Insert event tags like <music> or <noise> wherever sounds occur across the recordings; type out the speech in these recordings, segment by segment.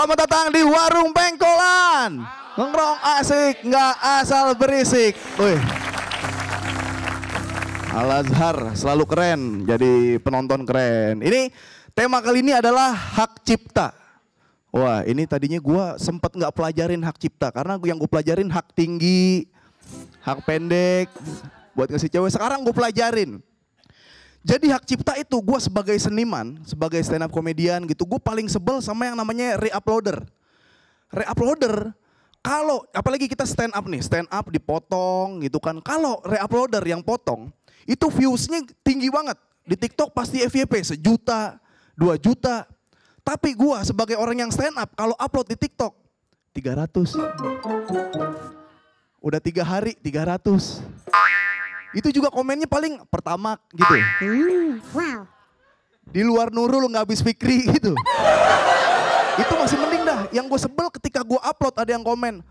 Selamat datang di Warung Bengkolan. Ngerong asik, nggak asal berisik. Wih. Al Azhar selalu keren, jadi penonton keren. Ini tema kali ini adalah hak cipta. Wah, ini tadinya gue sempet nggak pelajarin hak cipta karena yang gue pelajarin hak tinggi, hak pendek, buat ngasih cewek. Sekarang gue pelajarin jadi hak cipta itu gue sebagai seniman, sebagai stand up komedian gitu, gue paling sebel sama yang namanya reuploader. Reuploader kalau apalagi kita stand up nih, stand up dipotong gitu kan. Kalau reuploader yang potong, itu viewsnya tinggi banget. Di TikTok pasti FYP sejuta, dua juta. Tapi gue sebagai orang yang stand up, kalau upload di TikTok 300. Udah tiga hari 300. Itu juga komennya paling pertama gitu. wow. Di luar Nurul nggak habis pikir gitu. itu masih mending dah. Yang gue sebel ketika gue upload ada yang komen.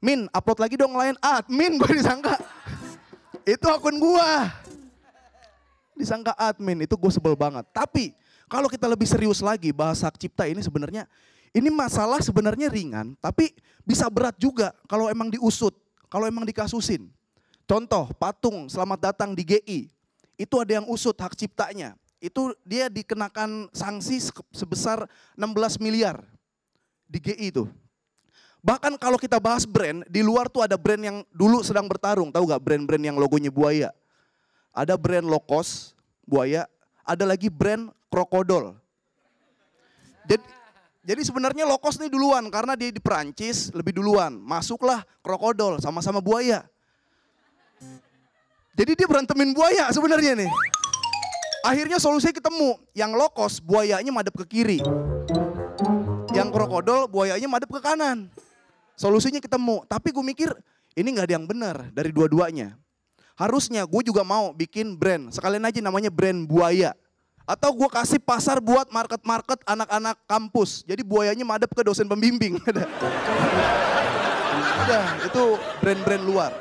Min, upload lagi dong lain admin gue disangka. itu akun gue. Disangka admin, itu gue sebel banget. Tapi kalau kita lebih serius lagi bahasa cipta ini sebenarnya ini masalah sebenarnya ringan tapi bisa berat juga kalau emang diusut, kalau emang dikasusin. Contoh patung selamat datang di GI. Itu ada yang usut hak ciptanya. Itu dia dikenakan sanksi sebesar 16 miliar di GI itu. Bahkan kalau kita bahas brand, di luar tuh ada brand yang dulu sedang bertarung. Tahu gak brand-brand yang logonya buaya? Ada brand lokos, buaya. Ada lagi brand krokodol. Jadi, jadi sebenarnya lokos nih duluan karena dia di Perancis lebih duluan. Masuklah krokodol sama-sama buaya. Jadi dia berantemin buaya sebenarnya nih. Akhirnya solusinya ketemu. Yang lokos buayanya madep ke kiri. Yang krokodil buayanya madep ke kanan. Solusinya ketemu. Tapi gue mikir ini nggak ada yang benar dari dua-duanya. Harusnya gue juga mau bikin brand. Sekalian aja namanya brand buaya. Atau gue kasih pasar buat market-market anak-anak kampus. Jadi buayanya madep ke dosen pembimbing. Udah, <laughs> itu brand-brand luar.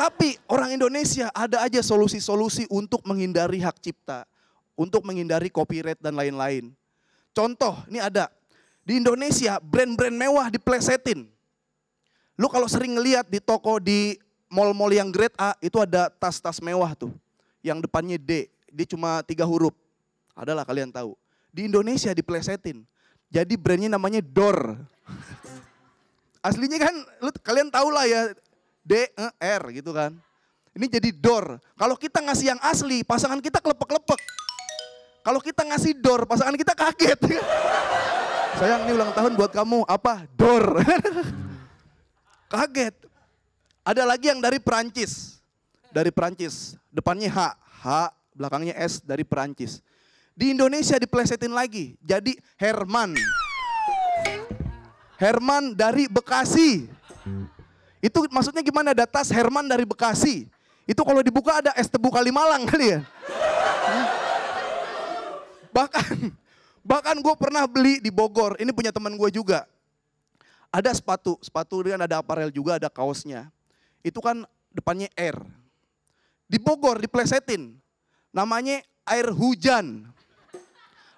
Tapi orang Indonesia ada aja solusi-solusi untuk menghindari hak cipta, untuk menghindari copyright dan lain-lain. Contoh, ini ada. Di Indonesia brand-brand mewah diplesetin. Lu kalau sering ngeliat di toko di mall-mall yang grade A itu ada tas-tas mewah tuh. Yang depannya D, dia cuma tiga huruf. Adalah kalian tahu. Di Indonesia diplesetin. Jadi brandnya namanya DOR. <laughs> Aslinya kan lu, kalian tahu lah ya D E R gitu kan. Ini jadi door. Kalau kita ngasih yang asli, pasangan kita kelepek-kelepek. Kalau kita ngasih door, pasangan kita kaget. <laughs> Sayang, ini ulang tahun buat kamu. Apa? Door. <laughs> kaget. Ada lagi yang dari Perancis. Dari Perancis. Depannya H. H, belakangnya S dari Perancis. Di Indonesia diplesetin lagi. Jadi Herman. Herman dari Bekasi. Itu maksudnya gimana? Ada tas Herman dari Bekasi. Itu kalau dibuka ada es tebu Kalimalang kali ya. bahkan bahkan gue pernah beli di Bogor. Ini punya teman gue juga. Ada sepatu, sepatu kan ada aparel juga, ada kaosnya. Itu kan depannya R. Di Bogor di Plesetin Namanya air hujan.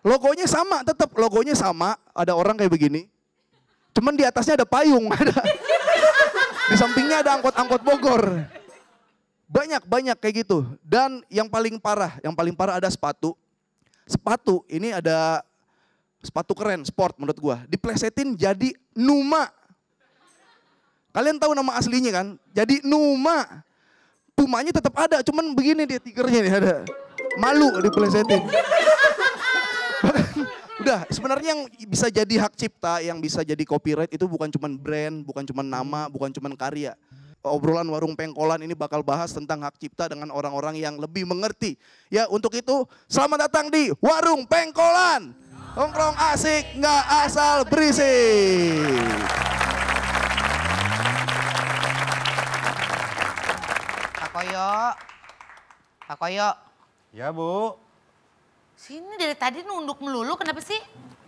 Logonya sama, tetap logonya sama. Ada orang kayak begini. Cuman di atasnya ada payung, <laughs> ada di sampingnya ada angkot-angkot Bogor. Banyak-banyak kayak gitu. Dan yang paling parah, yang paling parah ada sepatu. Sepatu ini ada sepatu keren, sport menurut gua. Diplesetin jadi Numa. Kalian tahu nama aslinya kan? Jadi Numa. Pumanya tetap ada, cuman begini dia tikernya nih ada. Malu diplesetin. Udah, sebenarnya yang bisa jadi hak cipta, yang bisa jadi copyright itu bukan cuma brand, bukan cuma nama, bukan cuma karya. Obrolan warung pengkolan ini bakal bahas tentang hak cipta dengan orang-orang yang lebih mengerti. Ya, untuk itu selamat datang di Warung Pengkolan. Nongkrong asik, nggak asal berisik. Pak Koyo. Pak Koyo. Ya, Bu. Sini dari tadi nunduk melulu, kenapa sih?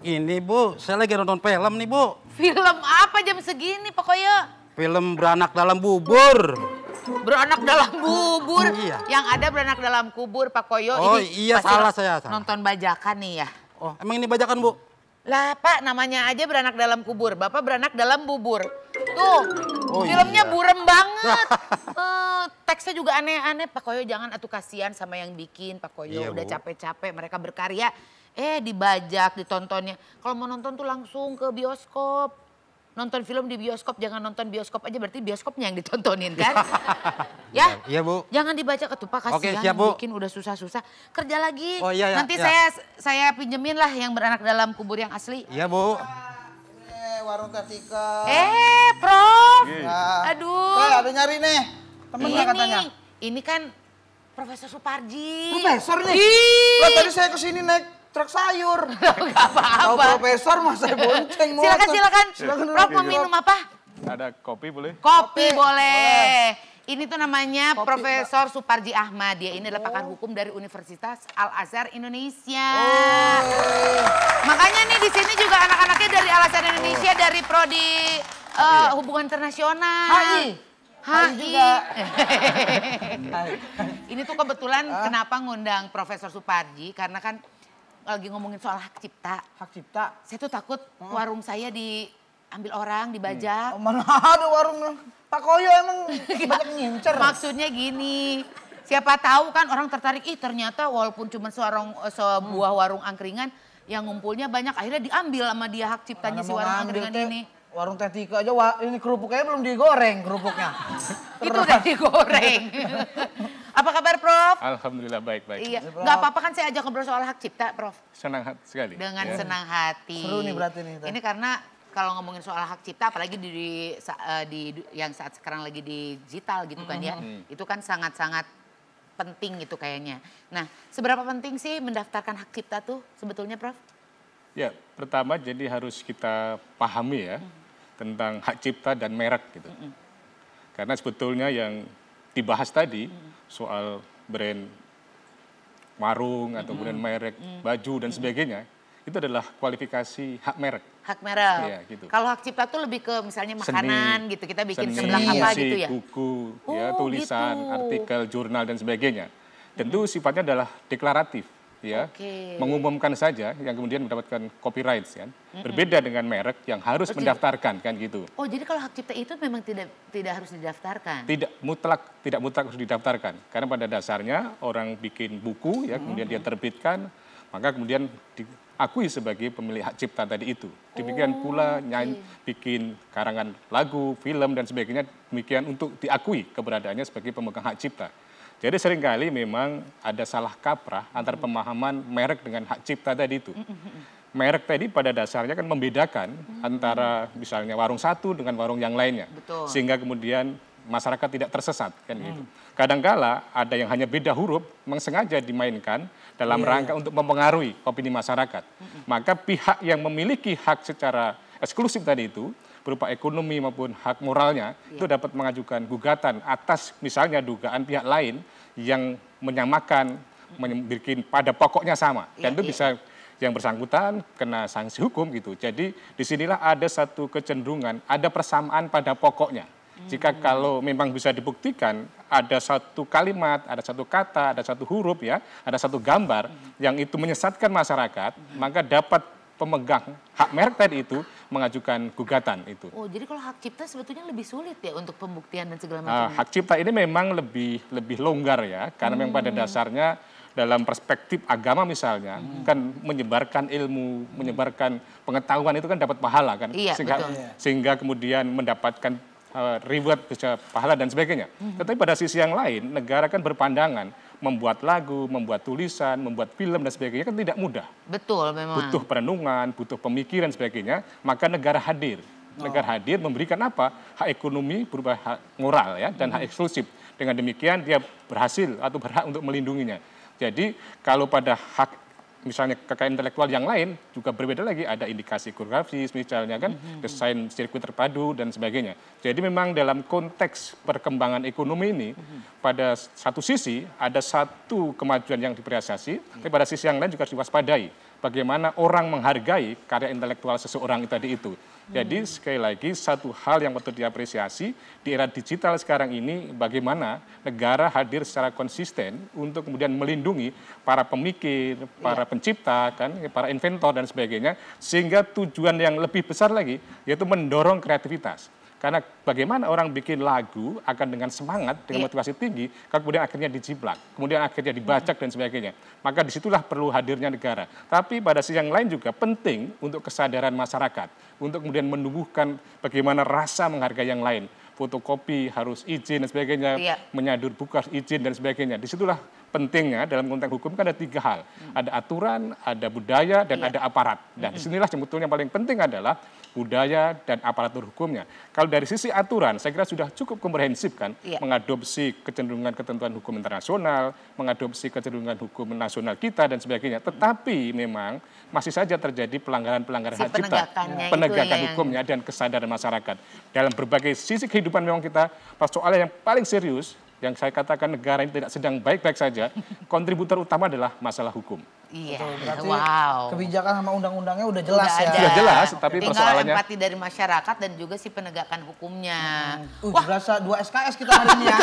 Ini Bu, saya lagi nonton film nih Bu. Film apa jam segini pokoknya? Film beranak dalam bubur. Beranak dalam bubur? Oh, iya. Yang ada beranak dalam kubur Pak Koyo. Oh ini iya salah saya. Salah. Nonton bajakan nih ya? Oh emang ini bajakan Bu? Lah Pak namanya aja beranak dalam kubur, Bapak beranak dalam bubur. Tuh, oh, iya. filmnya iya. burem banget. uh, <laughs> teksnya juga aneh-aneh. Pak Koyo jangan atuh kasihan sama yang bikin. Pak Koyo iya, udah capek-capek mereka berkarya. Eh dibajak, ditontonnya. Kalau mau nonton tuh langsung ke bioskop. Nonton film di bioskop, jangan nonton bioskop aja. Berarti bioskopnya yang ditontonin kan? <laughs> ya? Iya Bu. Jangan dibaca ke Pak kasihan Oke, siap, Bu. bikin udah susah-susah. Kerja lagi. Oh, iya, iya, Nanti iya. saya saya pinjemin lah yang beranak dalam kubur yang asli. Iya Bu warung Kartika. Eh, Prof. Iya. Nah. Aduh. Kak, ada nyari nih. Temen ini, katanya. Ini kan Profesor Suparji. Profesor nih? Lah tadi saya ke sini naik truk sayur. Enggak <laughs> apa-apa. Kalau profesor mah saya bonceng mau. Silakan, silakan. silakan Prof, mau minum apa? Ada kopi boleh? Kopi, kopi boleh. boleh. Ini tuh namanya Kopi, Profesor Mbak. Suparji Ahmad. Dia ini adalah pakar hukum dari Universitas Al Azhar Indonesia. Oh. Makanya nih di sini juga anak-anaknya dari Al Azhar Indonesia oh. dari prodi uh, hubungan internasional. Hai. Hai. ini tuh kebetulan ah. kenapa ngundang Profesor Suparji karena kan lagi ngomongin soal hak cipta. Hak cipta. Saya tuh takut hmm. warung saya diambil orang, dibajak. Iya. Oh, mana ada warung Pak Koyo emang <laughs> banyak ngincer. Maksudnya gini, siapa tahu kan orang tertarik, ih ternyata walaupun cuma seorang eh, sebuah hmm. warung angkringan yang ngumpulnya banyak akhirnya diambil sama dia hak ciptanya Mana si warung angkringan te, ini. Warung teh Tika aja wa, ini kerupuknya belum digoreng kerupuknya. <laughs> Itu udah digoreng. <laughs> apa kabar Prof? Alhamdulillah baik-baik. Iya. Gak apa-apa kan saya ajak ngobrol soal hak cipta Prof. Senang hati sekali. Dengan ya. senang hati. Seru nih berarti nih. Ini karena kalau ngomongin soal hak cipta apalagi di, di, eh, di yang saat sekarang lagi digital gitu kan mm -hmm. ya. Mm-hmm. Itu kan sangat-sangat penting gitu kayaknya. Nah, seberapa penting sih mendaftarkan hak cipta tuh sebetulnya Prof? Ya, pertama jadi harus kita pahami ya mm -hmm. tentang hak cipta dan merek gitu. Mm -hmm. Karena sebetulnya yang dibahas tadi mm -hmm. soal brand warung atau mm-hmm. brand merek mm-hmm. baju dan sebagainya itu adalah kualifikasi hak merek hak merek. Iya, gitu. Kalau hak cipta tuh lebih ke misalnya makanan seni, gitu, kita bikin seni, sebelah apa iya, gitu musik, gitu ya. buku, ya, oh, ya, tulisan, gitu. artikel, jurnal dan sebagainya. Tentu hmm. sifatnya adalah deklaratif ya. Okay. Mengumumkan saja yang kemudian mendapatkan copyright kan. Mm-mm. Berbeda dengan merek yang harus oh, mendaftarkan kan gitu. Oh, jadi kalau hak cipta itu memang tidak tidak harus didaftarkan. Tidak mutlak tidak mutlak harus didaftarkan. Karena pada dasarnya orang bikin buku ya kemudian mm-hmm. dia terbitkan maka kemudian di, akui sebagai pemilik hak cipta tadi itu. Oh, demikian oh, pula nyanyi, bikin karangan lagu, film dan sebagainya demikian untuk diakui keberadaannya sebagai pemegang hak cipta. Jadi seringkali memang ada salah kaprah antara pemahaman merek dengan hak cipta tadi itu. Merek tadi pada dasarnya kan membedakan antara misalnya warung satu dengan warung yang lainnya. Betul. Sehingga kemudian masyarakat tidak tersesat kan gitu. Mm. Kadangkala ada yang hanya beda huruf memang sengaja dimainkan dalam yeah. rangka iya. untuk mempengaruhi opini masyarakat. Mm-hmm. Maka pihak yang memiliki hak secara eksklusif tadi itu berupa ekonomi maupun hak moralnya yeah. itu dapat mengajukan gugatan atas misalnya dugaan pihak lain yang menyamakan, memiliki pada pokoknya sama iya, dan itu iya. bisa yang bersangkutan kena sanksi hukum gitu. Jadi disinilah ada satu kecenderungan, ada persamaan pada pokoknya. Jika kalau memang bisa dibuktikan ada satu kalimat, ada satu kata, ada satu huruf ya, ada satu gambar yang itu menyesatkan masyarakat, maka dapat pemegang hak merek tadi itu mengajukan gugatan itu. Oh, jadi kalau hak cipta sebetulnya lebih sulit ya untuk pembuktian dan segala ah, macam. Uh, hak cipta ini memang lebih lebih longgar ya, karena hmm. memang pada hmm. dasarnya dalam perspektif agama misalnya hmm. kan menyebarkan ilmu, menyebarkan pengetahuan itu kan dapat pahala kan, iya, sehingga betul. sehingga kemudian mendapatkan Eh, reward, bisa pahala dan sebagainya. Hmm. Tetapi pada sisi yang lain, negara kan berpandangan membuat lagu, membuat tulisan, membuat film dan sebagainya kan tidak mudah. Betul memang. Butuh perenungan, butuh pemikiran sebagainya, maka negara hadir. Negara oh. hadir memberikan apa? Hak ekonomi berubah hak moral ya dan mm hak hmm. eksklusif. Dengan demikian dia berhasil atau berhak untuk melindunginya. Jadi kalau pada hak misalnya kekayaan intelektual yang lain juga berbeda lagi. Ada indikasi geografis misalnya kan, mm-hmm. desain sirkuit terpadu dan sebagainya. Jadi memang dalam konteks perkembangan ekonomi ini, mm-hmm. pada satu sisi ada satu kemajuan yang diapresiasi, mm-hmm. tapi pada sisi yang lain juga harus diwaspadai. Bagaimana orang menghargai karya intelektual seseorang tadi itu. Jadi sekali lagi satu hal yang patut diapresiasi di era digital sekarang ini bagaimana negara hadir secara konsisten untuk kemudian melindungi para pemikir, para iya. pencipta, kan, para inventor dan sebagainya sehingga tujuan yang lebih besar lagi yaitu mendorong kreativitas. Karena bagaimana orang bikin lagu akan dengan semangat, dengan iya. motivasi tinggi, kemudian akhirnya dijiplak, kemudian akhirnya dibajak dan sebagainya. Maka disitulah perlu hadirnya negara. Tapi pada sisi yang lain juga penting untuk kesadaran masyarakat, untuk kemudian menumbuhkan bagaimana rasa menghargai yang lain. Fotokopi harus izin dan sebagainya, yeah. menyadur buka izin dan sebagainya. Disitulah pentingnya dalam konteks hukum kan ada tiga hal. Hmm. Ada aturan, ada budaya, dan yeah. ada aparat. Dan nah, hmm. disinilah sebetulnya yang paling penting adalah budaya, dan aparatur hukumnya. Kalau dari sisi aturan, saya kira sudah cukup komprehensif kan, ya. mengadopsi kecenderungan ketentuan hukum internasional, mengadopsi kecenderungan hukum nasional kita dan sebagainya. Tetapi memang masih saja terjadi pelanggaran-pelanggaran si hak cipta, penegakan yang... hukumnya dan kesadaran masyarakat. Dalam berbagai sisi kehidupan memang kita persoalan yang paling serius yang saya katakan negara ini tidak sedang baik-baik saja, <laughs> kontributor utama adalah masalah hukum. Iya. wow. kebijakan sama undang-undangnya udah jelas udah ya. Sudah jelas, tapi Tinggal persoalannya empati dari masyarakat dan juga si penegakan hukumnya. Hmm. Uh, Wah, berasa dua SKS kita hari ini ya.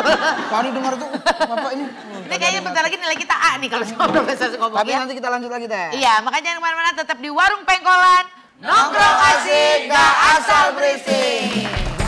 Baru <laughs> dengar tuh Bapak ini. ini kayaknya bentar lagi nilai kita A nih kalau sama hmm. Profesor ngomong Tapi ya. nanti kita lanjut lagi deh. Iya, makanya jangan kemana-mana tetap di Warung Pengkolan. Nongkrong asik, gak asal berisik.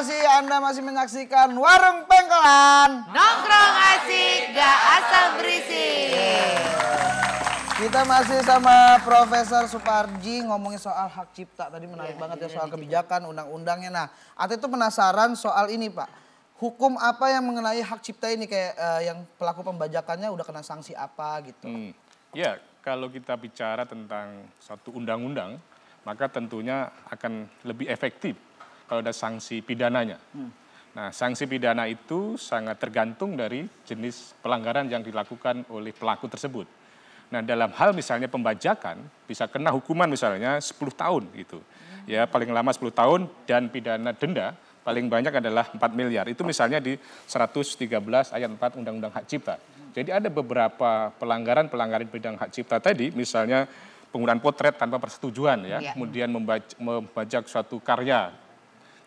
kasih Anda masih menyaksikan Warung Pengkolan. Nongkrong asik, gak asal berisik. Iya. Kita masih sama Profesor Suparji ngomongin soal hak cipta. Tadi menarik ya, banget ya iya, soal iya, gitu. kebijakan, undang-undangnya. Nah, Ate itu penasaran soal ini Pak. Hukum apa yang mengenai hak cipta ini? Kayak uh, yang pelaku pembajakannya udah kena sanksi apa gitu. Hmm. Ya, kalau kita bicara tentang satu undang-undang, maka tentunya akan lebih efektif kalau ada sanksi pidananya. Hmm. Nah, sanksi pidana itu sangat tergantung dari jenis pelanggaran yang dilakukan oleh pelaku tersebut. Nah, dalam hal misalnya pembajakan bisa kena hukuman misalnya 10 tahun gitu. Ya, paling lama 10 tahun dan pidana denda paling banyak adalah 4 miliar. Itu misalnya di 113 ayat 4 Undang-Undang Hak Cipta. Jadi ada beberapa pelanggaran-pelanggaran bidang hak cipta tadi, misalnya penggunaan potret tanpa persetujuan ya, ya. kemudian membajak, membajak suatu karya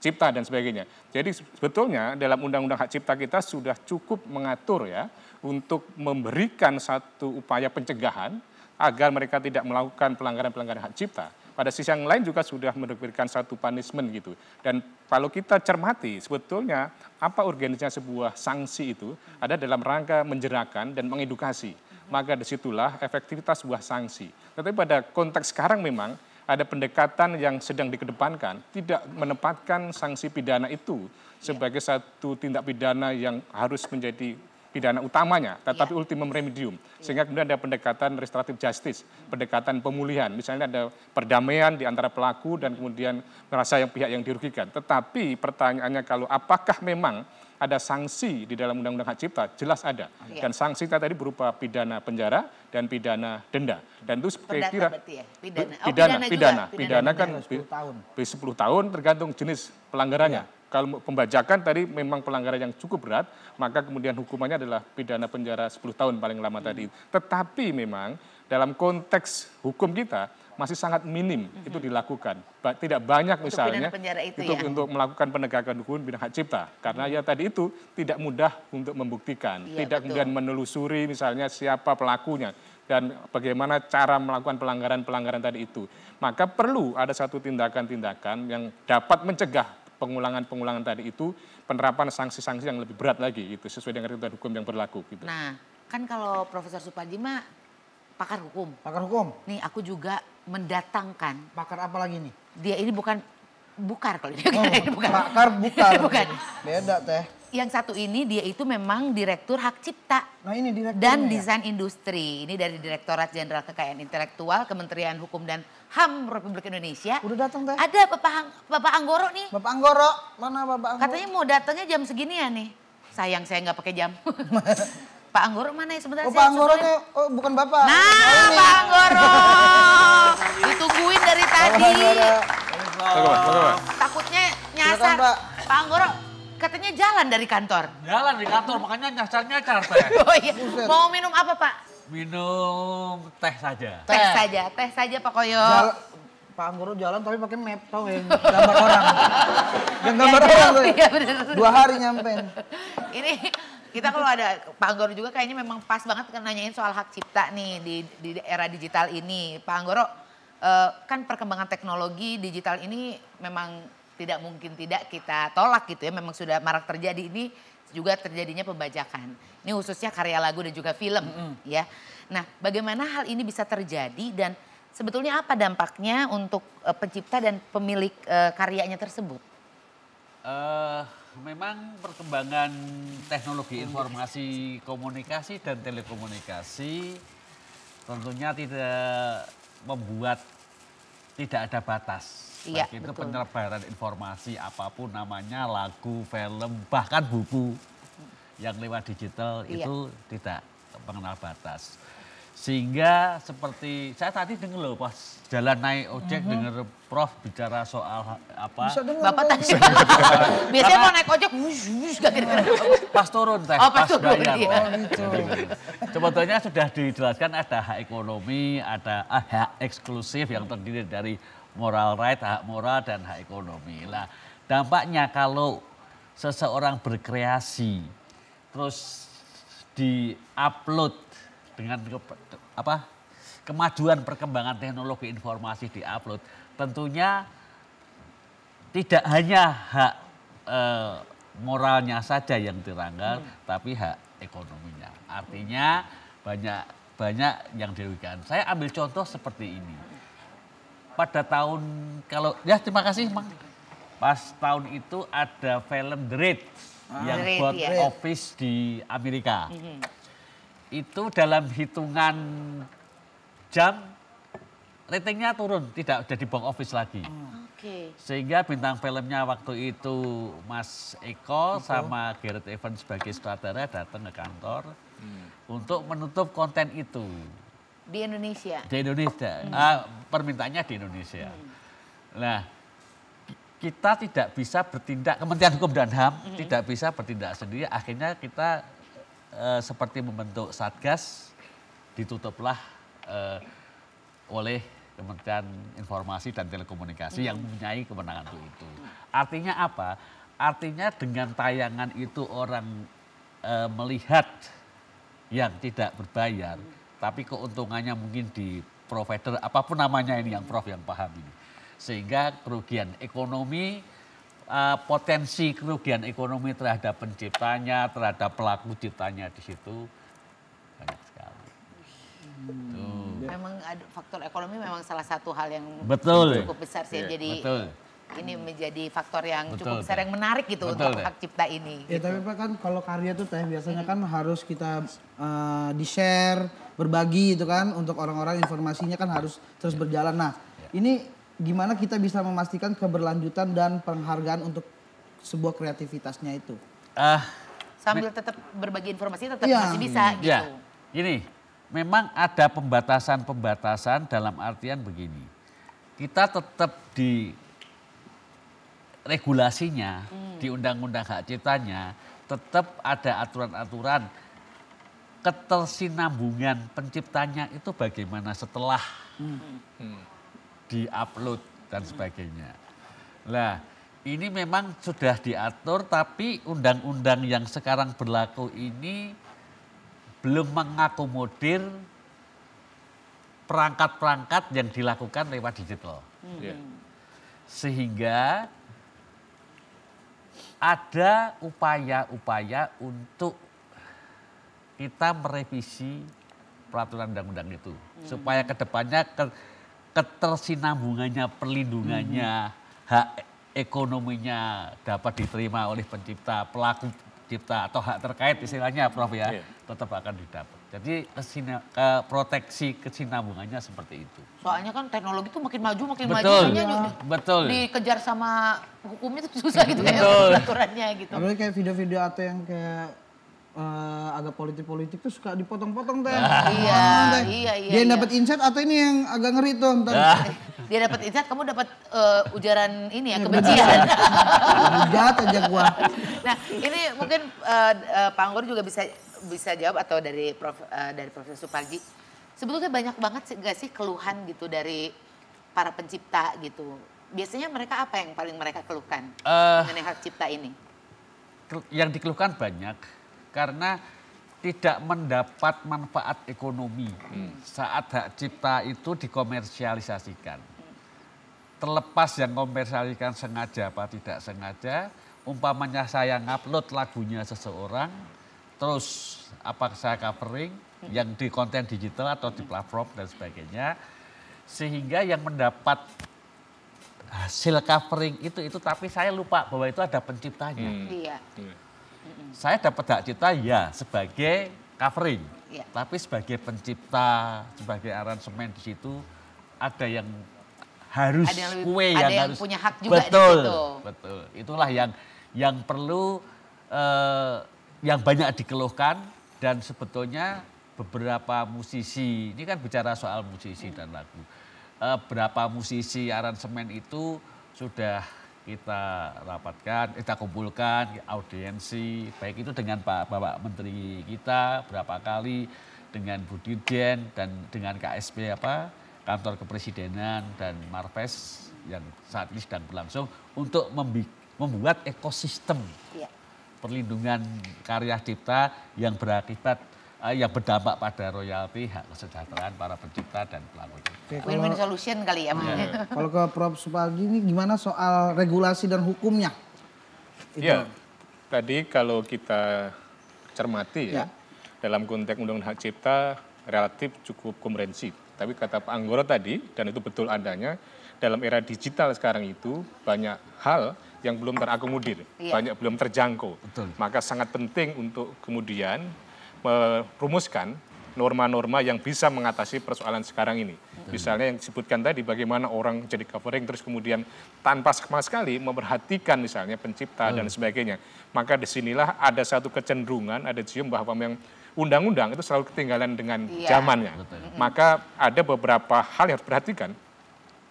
cipta dan sebagainya. Jadi sebetulnya dalam undang-undang hak cipta kita sudah cukup mengatur ya untuk memberikan satu upaya pencegahan agar mereka tidak melakukan pelanggaran-pelanggaran hak cipta. Pada sisi yang lain juga sudah menerbitkan satu punishment gitu. Dan kalau kita cermati sebetulnya apa urgensinya sebuah sanksi itu ada dalam rangka menjerakan dan mengedukasi. Maka disitulah efektivitas sebuah sanksi. Tetapi pada konteks sekarang memang ada pendekatan yang sedang dikedepankan, tidak menempatkan sanksi pidana itu sebagai ya. satu tindak pidana yang harus menjadi pidana utamanya, tetapi ya. ultimum remedium. Iya. Sehingga kemudian ada pendekatan restoratif justice, pendekatan pemulihan. Misalnya ada perdamaian di antara pelaku dan kemudian merasa yang pihak yang dirugikan. Tetapi pertanyaannya kalau apakah memang ada sanksi di dalam Undang-Undang Hak Cipta, jelas ada. Iya. Dan sanksi tadi berupa pidana penjara dan pidana denda. Dan itu saya kira ya? oh, pidana. pidana, pidana, kan 10 tahun. 10 tahun tergantung jenis pelanggarannya. Ya. Kalau pembajakan tadi memang pelanggaran yang cukup berat, maka kemudian hukumannya adalah pidana penjara 10 tahun paling lama hmm. tadi. Tetapi memang dalam konteks hukum kita, masih sangat minim mm-hmm. itu dilakukan. Ba- tidak banyak untuk misalnya itu untuk, ya? untuk melakukan penegakan hukum bidang hak cipta karena mm-hmm. ya tadi itu tidak mudah untuk membuktikan, ya, tidak betul. kemudian menelusuri misalnya siapa pelakunya dan bagaimana cara melakukan pelanggaran-pelanggaran tadi itu. Maka perlu ada satu tindakan-tindakan yang dapat mencegah pengulangan-pengulangan tadi itu penerapan sanksi-sanksi yang lebih berat lagi itu sesuai dengan ketentuan hukum yang berlaku gitu. Nah, kan kalau Profesor Supadima pakar hukum. Pakar hukum. Nih, aku juga mendatangkan. Pakar apa lagi nih? Dia ini bukan bukar kalau dia, oh, ini bukan. Pakar bukar. <laughs> bukan. Beda teh. Yang satu ini dia itu memang direktur hak cipta. Nah ini direktur. Dan ya? desain industri. Ini dari Direktorat Jenderal Kekayaan Intelektual, Kementerian Hukum dan HAM Republik Indonesia. Udah datang teh. Ada Bapak, Bapak Anggoro nih. Bapak Anggoro, mana Bapak Anggoro? Katanya mau datangnya jam segini ya nih. Sayang saya nggak pakai jam. <laughs> Pak Anggoro mana ya sebenarnya Oh, Pak Anggoro tuh, oh, bukan Bapak. Nah, nah Pak Anggoro. Ditungguin dari tadi. Takutnya nyasar. Pak. Pak Anggoro, katanya jalan dari kantor. Jalan dari kantor, makanya nyasarnya nyasar saya. oh iya. Mau minum apa, Pak? Minum teh saja. Teh, teh saja, teh saja Pak Koyo. Jal Pak Anggoro jalan tapi pakai map tau ya? <laughs> yang gambar orang. Yang gambar ya, orang. tuh. Iya, Dua hari nyampe. Ini kita kalau ada Pak Anggoro juga kayaknya memang pas banget kan nanyain soal hak cipta nih di, di era digital ini. Pak Anggoro, eh, kan perkembangan teknologi digital ini memang tidak mungkin tidak kita tolak gitu ya. Memang sudah marak terjadi ini juga terjadinya pembajakan. Ini khususnya karya lagu dan juga film mm -hmm. ya. Nah, bagaimana hal ini bisa terjadi dan sebetulnya apa dampaknya untuk uh, pencipta dan pemilik uh, karyanya tersebut? Uh, memang perkembangan teknologi informasi komunikasi dan telekomunikasi tentunya tidak membuat tidak ada batas. Iya, Baik itu betul. penyebaran informasi apapun namanya, lagu, film, bahkan buku yang lewat digital iya. itu tidak mengenal batas sehingga seperti saya tadi dengar loh pas jalan naik ojek mm -hmm. dengar Prof bicara soal apa Bisa denger, Bapak tadi <laughs> biasanya mau naik ojek pas turun teh oh, pas, pas turun bayar. Iya. Oh, gitu. sebetulnya sudah dijelaskan ada hak ekonomi ada ah, hak eksklusif yang terdiri dari moral right hak moral dan hak ekonomi lah dampaknya kalau seseorang berkreasi terus di upload dengan ke, apa kemajuan perkembangan teknologi informasi di upload tentunya tidak hanya hak e, moralnya saja yang dilanggar hmm. tapi hak ekonominya artinya banyak banyak yang dirugikan saya ambil contoh seperti ini pada tahun kalau ya terima kasih Mang pas tahun itu ada film The Raid ah. yang buat iya. office di Amerika mm -hmm itu dalam hitungan jam ratingnya turun, tidak jadi box office lagi. Okay. Sehingga bintang filmnya waktu itu Mas Eko itu. sama Gareth Evans sebagai sutradara datang ke kantor hmm. untuk menutup konten itu. Di Indonesia? Di Indonesia. Hmm. Ah, permintaannya di Indonesia. Hmm. Nah, kita tidak bisa bertindak, Kementerian Hukum dan HAM hmm. tidak bisa bertindak sendiri. Akhirnya kita uh, seperti membentuk satgas ditutuplah uh, oleh Kementerian Informasi dan Telekomunikasi hmm. yang mempunyai kemenangan untuk itu. Artinya apa? Artinya dengan tayangan itu orang e, melihat yang tidak berbayar, hmm. tapi keuntungannya mungkin di provider apapun namanya ini yang Prof yang paham ini. Sehingga kerugian ekonomi Eh, potensi kerugian ekonomi terhadap penciptanya, terhadap pelaku ciptanya di situ banyak sekali. Hmm. Memang faktor ekonomi memang salah satu hal yang Betul. cukup besar sih. Yeah. Iya. Jadi Betul. ini menjadi faktor yang Betul. cukup besar yang menarik gitu Betul. untuk hak cipta ini. Ya gitu. tapi Pak kan kalau karya tuh teh biasanya hmm. kan harus kita uh, di-share, berbagi itu kan untuk orang-orang informasinya kan harus terus iya. berjalan. Nah, ini gimana kita bisa memastikan keberlanjutan dan penghargaan untuk sebuah kreativitasnya itu? Uh, Sambil tetap berbagi informasi tetap ya. masih bisa hmm, iya. gitu. Ya. Gini, memang ada pembatasan-pembatasan dalam artian begini. Kita tetap di regulasinya, hmm. di undang-undang hak ciptanya, tetap ada aturan-aturan ketersinambungan penciptanya itu bagaimana setelah Hmm, hmm di upload dan sebagainya. Nah, ini memang sudah diatur tapi undang-undang yang sekarang berlaku ini belum mengakomodir perangkat-perangkat yang dilakukan lewat digital. -hmm. Iya. Sehingga ada upaya-upaya untuk kita merevisi peraturan undang-undang itu -hmm. supaya kedepannya ke, ketersinambungannya, perlindungannya, hmm. hak ekonominya dapat diterima oleh pencipta, pelaku cipta atau hak terkait istilahnya Prof ya, yeah. tetap akan didapat. Jadi kesina, ke proteksi kesinambungannya seperti itu. Soalnya kan teknologi itu makin maju makin betul, maju. Ya. Iya. Betul. Dikejar sama hukumnya itu susah gitu ya, betul. ya <laughs> aturannya gitu. Lalu kayak video-video atau yang kayak uh, agak politik-politik tuh suka dipotong-potong teh. Ah. Ah, iya, iya, iya. Dia iya. dapat insight atau ini yang agak ngeri tuh ntar. Ah. Eh, dia dapat insight, kamu dapat uh, eh, ujaran ini ya iya, kebencian. Jahat aja gua. Nah, ini mungkin uh, uh, Pak Anggor juga bisa bisa jawab atau dari Prof, uh, dari Profesor Suparji. Sebetulnya banyak banget sih, gak sih keluhan gitu dari para pencipta gitu. Biasanya mereka apa yang paling mereka keluhkan uh, mengenai hak cipta ini? Yang dikeluhkan banyak karena tidak mendapat manfaat ekonomi hmm. saat hak cipta itu dikomersialisasikan. Terlepas yang komersialisasikan sengaja apa tidak sengaja, umpamanya saya ngupload lagunya seseorang, terus apa saya covering yang di konten digital atau di platform dan sebagainya, sehingga yang mendapat hasil covering itu itu tapi saya lupa bahwa itu ada penciptanya. Hmm. Iya. iya mm Saya dapat hak cipta ya sebagai covering, yeah. tapi sebagai pencipta, sebagai aransemen di situ ada yang harus ada yang lebih, kue ada yang, yang harus punya hak juga betul, di situ. Betul. Itulah yang yang perlu uh, yang banyak dikeluhkan dan sebetulnya beberapa musisi ini kan bicara soal musisi hmm. dan lagu. Uh, berapa musisi aransemen itu sudah kita rapatkan, eh, kita kumpulkan audiensi, baik itu dengan Pak Bapak Menteri kita berapa kali, dengan Budirjen dan dengan KSP apa kantor kepresidenan dan Marves yang saat ini sedang berlangsung untuk membuat ekosistem iya. perlindungan karya cipta yang berakibat Eh, yang berdampak pada royalti hak kesejahteraan para pencipta dan pelaku Win-win solution kali ya. Yeah. <laughs> kalau ke Prof Supardi ini gimana soal regulasi dan hukumnya? Iya, tadi kalau kita cermati ya, yeah. dalam konteks Undang-Undang Hak Cipta relatif cukup komprehensif. Tapi kata Pak Anggoro tadi, dan itu betul adanya, dalam era digital sekarang itu banyak hal yang belum terakomodir, iya. banyak belum terjangkau. Betul. Maka sangat penting untuk kemudian merumuskan norma-norma yang bisa mengatasi persoalan sekarang ini. Misalnya yang disebutkan tadi bagaimana orang jadi covering terus kemudian tanpa sama sekali memperhatikan misalnya pencipta hmm. dan sebagainya. Maka disinilah ada satu kecenderungan, ada cium bahwa memang undang-undang itu selalu ketinggalan dengan iya. zamannya. Betul. Maka ada beberapa hal yang harus diperhatikan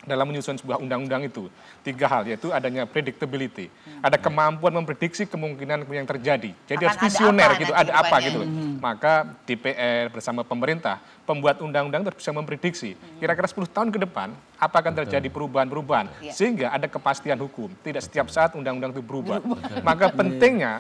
dalam menyusun sebuah undang-undang itu tiga hal yaitu adanya predictability hmm. ada kemampuan memprediksi kemungkinan yang terjadi jadi Akan harus visioner apa gitu ada apa gitu hmm. maka DPR bersama pemerintah pembuat undang-undang terus bisa memprediksi kira-kira 10 tahun ke depan apa akan terjadi perubahan-perubahan iya. sehingga ada kepastian hukum tidak setiap saat undang-undang itu berubah maka iya. pentingnya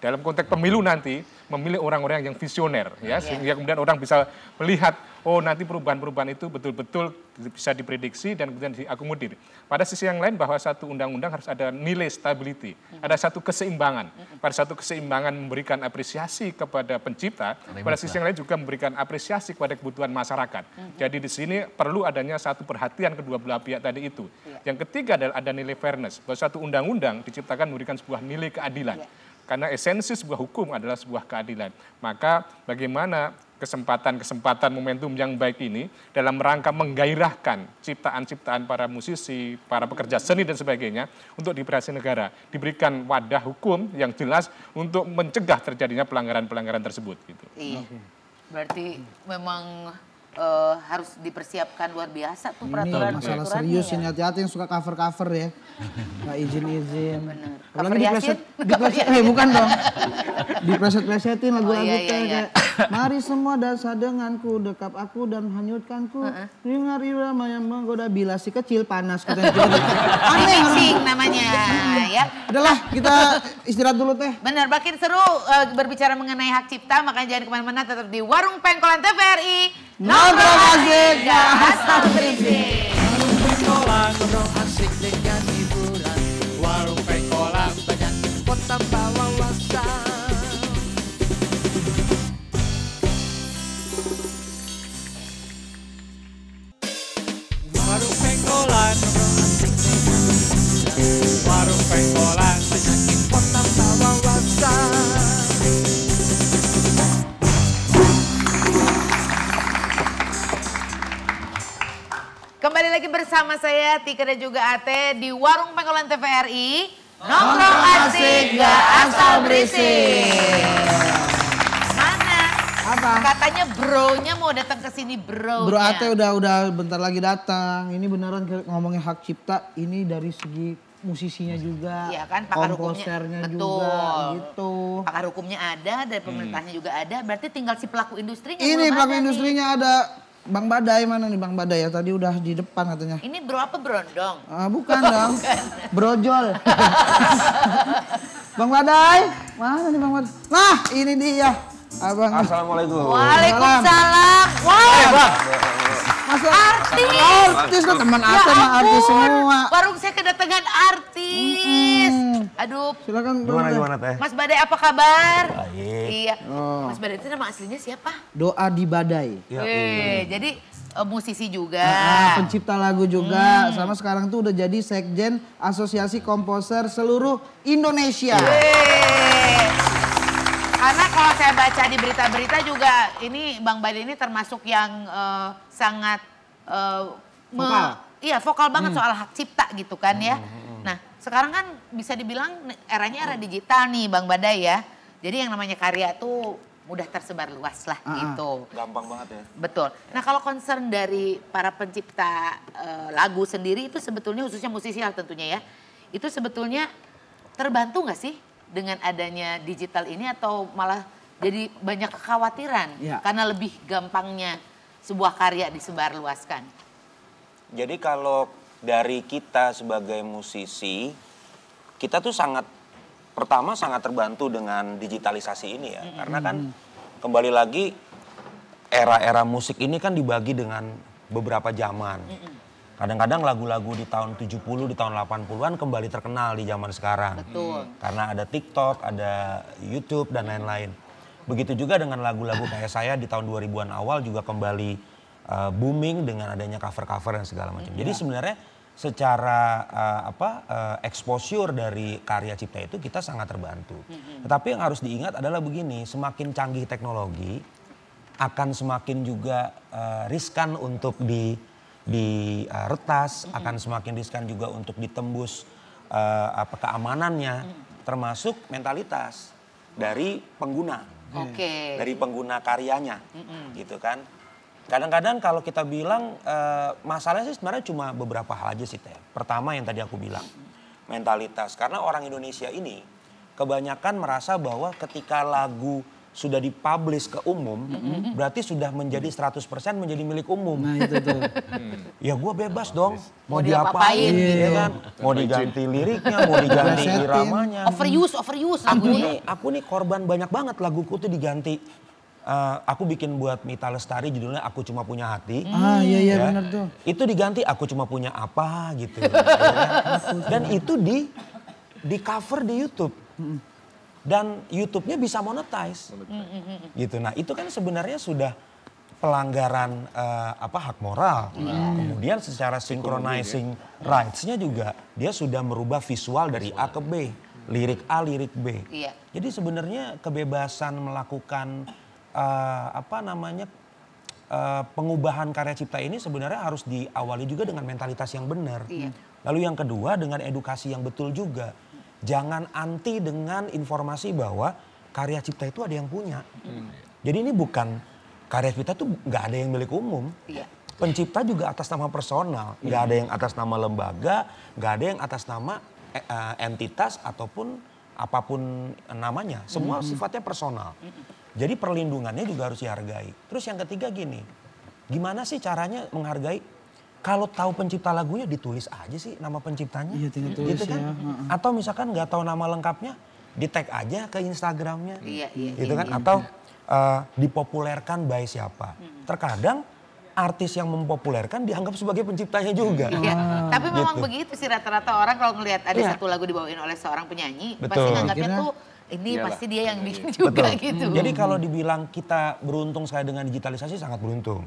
dalam konteks pemilu nanti memilih orang-orang yang visioner ya yeah. sehingga kemudian orang bisa melihat oh nanti perubahan-perubahan itu betul-betul bisa diprediksi dan kemudian diakomodir. Pada sisi yang lain bahwa satu undang-undang harus ada nilai stability, mm ada satu keseimbangan. mm Pada satu keseimbangan memberikan apresiasi kepada pencipta, pada sisi yang lain juga memberikan apresiasi kepada kebutuhan masyarakat. mm Jadi di sini perlu adanya satu perhatian kedua belah pihak tadi itu. Yeah. Yang ketiga adalah ada nilai fairness. Bahwa satu undang-undang diciptakan memberikan sebuah nilai keadilan. Yeah karena esensi sebuah hukum adalah sebuah keadilan. Maka bagaimana kesempatan-kesempatan momentum yang baik ini dalam rangka menggairahkan ciptaan-ciptaan para musisi, para pekerja seni dan sebagainya untuk diberasi negara. Diberikan wadah hukum yang jelas untuk mencegah terjadinya pelanggaran-pelanggaran tersebut. Gitu. Iya. Berarti memang uh, harus dipersiapkan luar biasa tuh peraturan ini masalah serius ya. ini hati-hati yang suka cover cover ya nggak izin izin bener di preset di preset eh bukan dong di preset presetin lagu-lagu oh, iya, iya, iya. mari semua dan sadenganku dekap aku dan hanyutkanku uh-uh. dengar irama yang menggoda bila si kecil panas katanya gitu. <laughs> aneh namanya ya adalah kita istirahat dulu teh bener makin seru uh, berbicara mengenai hak cipta makanya jangan kemana-mana tetap di warung pengkolan TVRI no nah, Sandra Mazeca! Sandra Mazeca! lagi bersama saya Tika dan juga Ate di Warung pengolahan TVRI. Nongkrong asik gak asal berisik apa? Katanya bronya mau datang ke sini bro. Bro Ate udah udah bentar lagi datang. Ini beneran ngomongin hak cipta ini dari segi musisinya juga. Iya kan pakar hukumnya. Betul. Juga, gitu. Pakar hukumnya ada dari hmm. pemerintahnya hmm. juga ada. Berarti tinggal si pelaku industrinya. Ini pelaku industrinya nih. ada Bang Badai mana nih Bang Badai ya tadi udah di depan katanya. Ini bro apa dong? Ah, bukan dong. <laughs> Brojol. <laughs> bang Badai, mana nih Bang Badai? Nah ini dia. Abang. Assalamualaikum. Waalaikumsalam. Eh, Wah. Wow. artis. Artis, artis. artis. teman aku ya sama artis semua. Baru saya kedatangan artis. Aduh. Silakan. Gimana gimana teh? Mas Badai apa kabar? Baik. Iya. Oh. Mas Badai itu nama aslinya siapa? Doa di Badai. Ya, jadi uh, musisi juga. Nah, pencipta lagu juga. Hmm. Sama sekarang tuh udah jadi sekjen Asosiasi Komposer seluruh Indonesia. Wih. Karena kalau saya baca di berita-berita juga ini Bang Badai ini termasuk yang uh, sangat uh, Iya, vokal banget hmm. soal hak cipta gitu kan ya. Hmm, hmm, hmm sekarang kan bisa dibilang eranya era digital nih Bang Badai ya. Jadi yang namanya karya tuh mudah tersebar luas lah uh -huh. gitu. Gampang banget ya. Betul. Nah kalau concern dari para pencipta uh, lagu sendiri itu sebetulnya khususnya musisi lah tentunya ya. Itu sebetulnya terbantu gak sih dengan adanya digital ini atau malah jadi banyak kekhawatiran ya. karena lebih gampangnya sebuah karya disebarluaskan? Jadi kalau dari kita sebagai musisi kita tuh sangat pertama sangat terbantu dengan digitalisasi ini ya. Mm -hmm. Karena kan kembali lagi era-era musik ini kan dibagi dengan beberapa zaman. Mm -hmm. Kadang-kadang lagu-lagu di tahun 70, di tahun 80-an kembali terkenal di zaman sekarang. Betul. Karena ada TikTok, ada YouTube, dan lain-lain. Begitu juga dengan lagu-lagu kayak saya di tahun 2000-an awal juga kembali uh, booming dengan adanya cover-cover dan segala macam. Jadi iya. sebenarnya secara uh, apa uh, exposure dari karya cipta itu kita sangat terbantu. Mm-hmm. Tetapi yang harus diingat adalah begini, semakin canggih teknologi akan semakin juga uh, riskan untuk di diretas, uh, mm-hmm. akan semakin riskan juga untuk ditembus uh, apa keamanannya, mm termasuk mentalitas dari pengguna. Oke. Okay. Dari pengguna karyanya. Mm-hmm. Gitu kan. Kadang-kadang kalau kita bilang uh, masalahnya sih sebenarnya cuma beberapa hal aja sih teh. Pertama yang tadi aku bilang mentalitas karena orang Indonesia ini kebanyakan merasa bahwa ketika lagu sudah dipublish ke umum, mm-hmm. berarti sudah menjadi 100% menjadi milik umum. Nah itu tuh. <laughs> ya gue bebas dong, mau, mau diapain gitu iya. kan. Mau diganti liriknya, mau diganti iramanya. Overuse, overuse lagunya. Aku nih, aku nih korban banyak banget laguku tuh diganti Eh, aku bikin buat Mita Lestari judulnya Aku Cuma Punya Hati. Hmm. Ah iya iya ya. benar tuh. Itu diganti Aku Cuma Punya Apa gitu. <laughs> Ya. Dan itu di di cover di YouTube. Dan YouTube-nya bisa monetize. Gitu. Nah, itu kan sebenarnya sudah pelanggaran uh, apa hak moral. Hmm. Kemudian secara ya. synchronizing rights-nya juga dia sudah merubah visual dari A ke B, lirik A, lirik B. Iya. Jadi sebenarnya kebebasan melakukan uh, apa namanya uh, pengubahan karya cipta ini sebenarnya harus diawali juga dengan mentalitas yang benar. Iya. Lalu yang kedua dengan edukasi yang betul juga. Jangan anti dengan informasi bahwa karya cipta itu ada yang punya. Hmm. Jadi ini bukan karya cipta itu nggak ada yang milik umum. Iya. Pencipta juga atas nama personal, nggak hmm. ada yang atas nama lembaga, nggak ada yang atas nama e, e, entitas ataupun apapun namanya. Semua hmm. sifatnya personal. Jadi perlindungannya juga harus dihargai. Terus yang ketiga gini, gimana sih caranya menghargai? Kalau tahu pencipta lagunya ditulis aja sih nama penciptanya. Iya tinggal tulis gitu kan? ya. Atau misalkan nggak tahu nama lengkapnya, di tag aja ke Instagramnya. Iya, iya, iya. Gitu kan? Iya, Atau uh, dipopulerkan by siapa. Terkadang artis yang mempopulerkan dianggap sebagai penciptanya juga. Iya. Ah. Tapi memang gitu. begitu sih rata-rata orang kalau ngelihat ada iya. satu lagu dibawain oleh seorang penyanyi, Betul. pasti nganggapnya tuh ini Iyalah. pasti dia yang bikin iya, iya. <laughs> juga Betul. gitu. Jadi kalau dibilang kita beruntung sekali dengan digitalisasi sangat beruntung.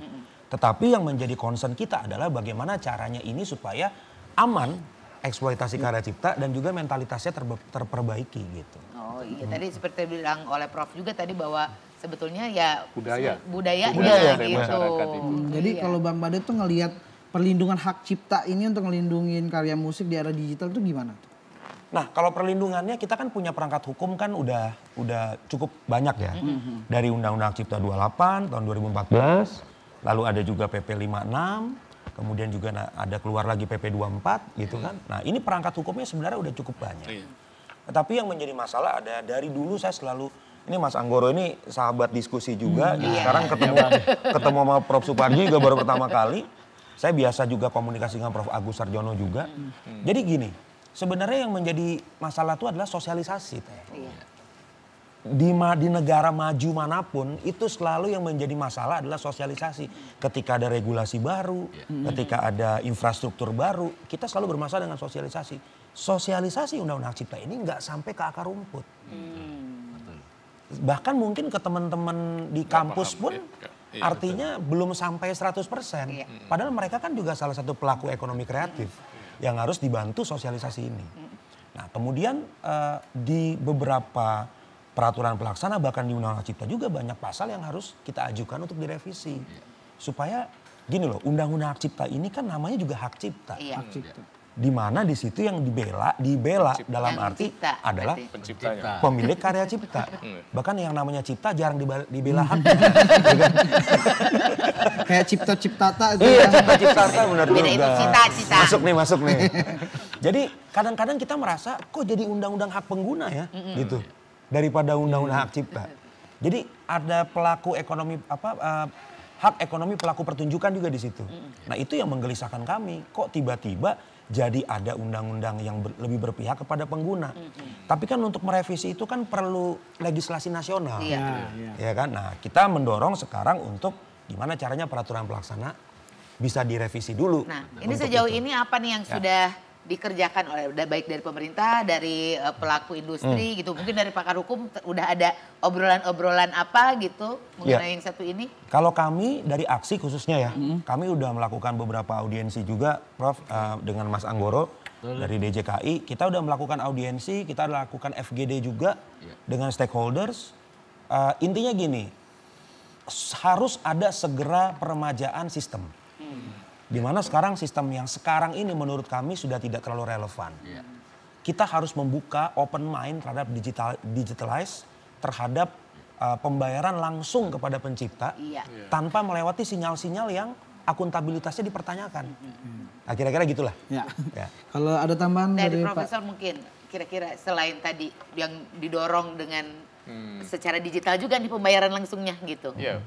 Tetapi yang menjadi concern kita adalah bagaimana caranya ini supaya aman eksploitasi karya cipta dan juga mentalitasnya ter terperbaiki gitu. Oh iya mm. tadi seperti bilang oleh Prof juga tadi bahwa sebetulnya ya budaya budaya, budaya gitu. Hmm, Jadi iya. kalau Bang Badet tuh ngelihat perlindungan hak cipta ini untuk ngelindungin karya musik di era digital itu gimana Nah, kalau perlindungannya kita kan punya perangkat hukum kan udah udah cukup banyak ya. Mm-hmm. Dari Undang-Undang Cipta 28 tahun 2014, lalu ada juga PP 56, kemudian juga ada keluar lagi PP 24 gitu kan. Nah, ini perangkat hukumnya sebenarnya udah cukup banyak. tapi iya. Tetapi yang menjadi masalah ada dari dulu saya selalu ini Mas Anggoro ini sahabat diskusi juga. Hmm, gitu. Iya. Sekarang iya, ketemu ketemu sama Prof Supardi juga baru pertama kali. Saya biasa juga komunikasi dengan Prof Agus Sarjono juga. Hmm, Jadi gini, sebenarnya yang menjadi masalah itu adalah sosialisasi teh. Iya. Di, ma di negara maju manapun itu selalu yang menjadi masalah adalah sosialisasi. Ketika ada regulasi baru, iya. ketika ada infrastruktur baru, kita selalu bermasalah dengan sosialisasi. Sosialisasi undang-undang cipta ini nggak sampai ke akar rumput. Hmm. Bahkan mungkin ke teman-teman di kampus pun iya, artinya belum sampai 100%. persen. Hmm. Padahal mereka kan juga salah satu pelaku ekonomi kreatif yang harus dibantu sosialisasi ini. Hmm. Nah kemudian uh, di beberapa peraturan pelaksana bahkan di Undang-Undang Cipta juga banyak pasal yang harus kita ajukan untuk direvisi iya. supaya gini loh Undang-Undang Hak Cipta ini kan namanya juga hak cipta. Iya. Hak cipta di mana di situ yang dibela dibela pencipta. dalam arti cipta. adalah Penciptanya. pemilik karya cipta <laughs> iya. bahkan yang namanya cipta jarang dibela, hak hmm. <laughs> iya kan? kayak cipta ciptata iya kan. cipta ciptata benar juga cita, cita. masuk nih masuk nih <laughs> jadi kadang-kadang kita merasa kok jadi undang-undang hak pengguna ya -hmm. gitu daripada undang-undang hak cipta jadi ada pelaku ekonomi apa uh, hak ekonomi pelaku pertunjukan juga di situ. Nah itu yang menggelisahkan kami. Kok tiba-tiba jadi ada undang-undang yang ber, lebih berpihak kepada pengguna. Mm -hmm. Tapi kan untuk merevisi itu kan perlu legislasi nasional. Iya. Yeah. Yeah. Ya kan? Nah, kita mendorong sekarang untuk gimana caranya peraturan pelaksana bisa direvisi dulu. Nah, nah ini sejauh itu. ini apa nih yang ya. sudah dikerjakan oleh baik dari pemerintah, dari uh, pelaku industri hmm. gitu. Mungkin dari pakar hukum udah ada obrolan-obrolan apa gitu mengenai yeah. yang satu ini? Kalau kami dari aksi khususnya ya, hmm. kami udah melakukan beberapa audiensi juga, Prof, uh, dengan Mas Anggoro dari DJKI. Kita udah melakukan audiensi, kita lakukan FGD juga yeah. dengan stakeholders. Uh, intinya gini, harus ada segera peremajaan sistem. Hmm di mana sekarang sistem yang sekarang ini menurut kami sudah tidak terlalu relevan. Iya. Kita harus membuka open mind terhadap digital digitalize terhadap uh, pembayaran langsung kepada pencipta iya. iya. tanpa melewati sinyal-sinyal yang akuntabilitasnya dipertanyakan. Nah kira-kira gitulah. Ya. ya. Kalau ada tambahan dari, dari Profesor Pak... mungkin kira-kira selain tadi yang didorong dengan hmm. secara digital juga di pembayaran langsungnya gitu. Yeah